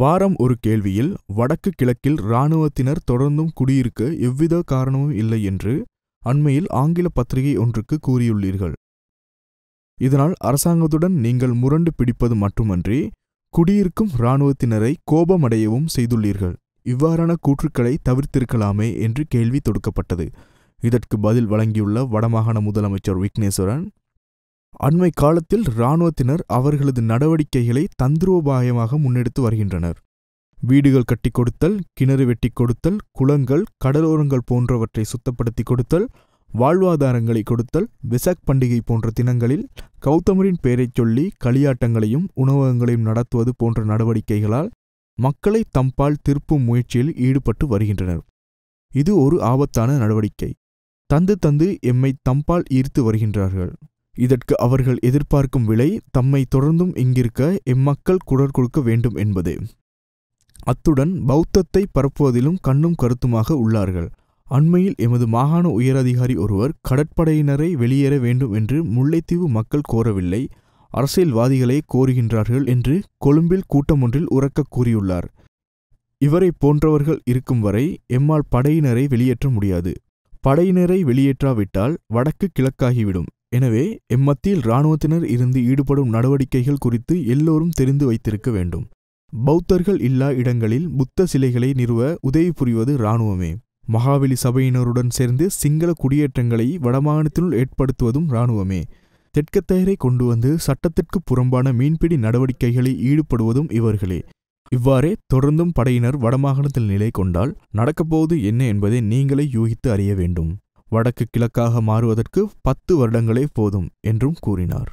வாரம் ஒரு கேள்வியில் வடக்கு கிழக்கில் இராணுவத்தினர் தொடர்ந்தும் குடியிருக்க எவ்வித காரணமும் இல்லை என்று அண்மையில் ஆங்கில பத்திரிகை ஒன்றுக்கு கூறியுள்ளீர்கள் இதனால் அரசாங்கத்துடன் நீங்கள் முரண்டு பிடிப்பது மட்டுமன்றி குடியிருக்கும் இராணுவத்தினரை கோபமடையவும் செய்துள்ளீர்கள் இவ்வாறான கூற்றுக்களை தவிர்த்திருக்கலாமே என்று கேள்வி தொடுக்கப்பட்டது இதற்கு பதில் வழங்கியுள்ள வடமாகாண முதலமைச்சர் விக்னேஸ்வரன் அண்மை காலத்தில் இராணுவத்தினர் அவர்களது நடவடிக்கைகளை தந்திரோபாயமாக முன்னெடுத்து வருகின்றனர் வீடுகள் கட்டி கொடுத்தல் கிணறு வெட்டி கொடுத்தல் குளங்கள் கடலோரங்கள் போன்றவற்றை சுத்தப்படுத்தி கொடுத்தல் வாழ்வாதாரங்களை கொடுத்தல் விசாக் பண்டிகை போன்ற தினங்களில் கௌதமரின் பெயரைச் சொல்லி களியாட்டங்களையும் உணவகங்களையும் நடத்துவது போன்ற நடவடிக்கைகளால் மக்களை தம்பால் திருப்பும் முயற்சியில் ஈடுபட்டு வருகின்றனர் இது ஒரு ஆபத்தான நடவடிக்கை தந்து தந்து எம்மை தம்பால் ஈர்த்து வருகின்றார்கள் இதற்கு அவர்கள் எதிர்பார்க்கும் விலை தம்மை தொடர்ந்தும் இங்கிருக்க எம்மக்கள் குரல் கொடுக்க வேண்டும் என்பது அத்துடன் பௌத்தத்தை பரப்புவதிலும் கண்ணும் கருத்துமாக உள்ளார்கள் அண்மையில் எமது மாகாண உயரதிகாரி ஒருவர் கடற்படையினரை வெளியேற வேண்டும் என்று முல்லைத்தீவு மக்கள் கோரவில்லை அரசியல்வாதிகளை கோருகின்றார்கள் என்று கொழும்பில் கூட்டமொன்றில் உறக்க கூறியுள்ளார் இவரை போன்றவர்கள் இருக்கும் வரை எம்மால் படையினரை வெளியேற்ற முடியாது படையினரை வெளியேற்றாவிட்டால் வடக்கு கிழக்காகிவிடும் எனவே எம்மத்தியில் இராணுவத்தினர் இருந்து ஈடுபடும் நடவடிக்கைகள் குறித்து எல்லோரும் தெரிந்து வைத்திருக்க வேண்டும் பௌத்தர்கள் இல்லா இடங்களில் புத்த சிலைகளை நிறுவ உதவி புரிவது இராணுவமே மகாவெளி சபையினருடன் சேர்ந்து சிங்கள குடியேற்றங்களை வடமாகாணத்தினுள் ஏற்படுத்துவதும் இராணுவமே தெற்கத்தயரை கொண்டு வந்து சட்டத்திற்கு புறம்பான மீன்பிடி நடவடிக்கைகளில் ஈடுபடுவதும் இவர்களே இவ்வாறே தொடர்ந்தும் படையினர் வடமாகாணத்தில் நிலை கொண்டால் நடக்கப்போவது என்ன என்பதை நீங்களே யூகித்து அறிய வேண்டும் வடக்கு கிழக்காக மாறுவதற்கு பத்து வருடங்களே போதும் என்றும் கூறினார்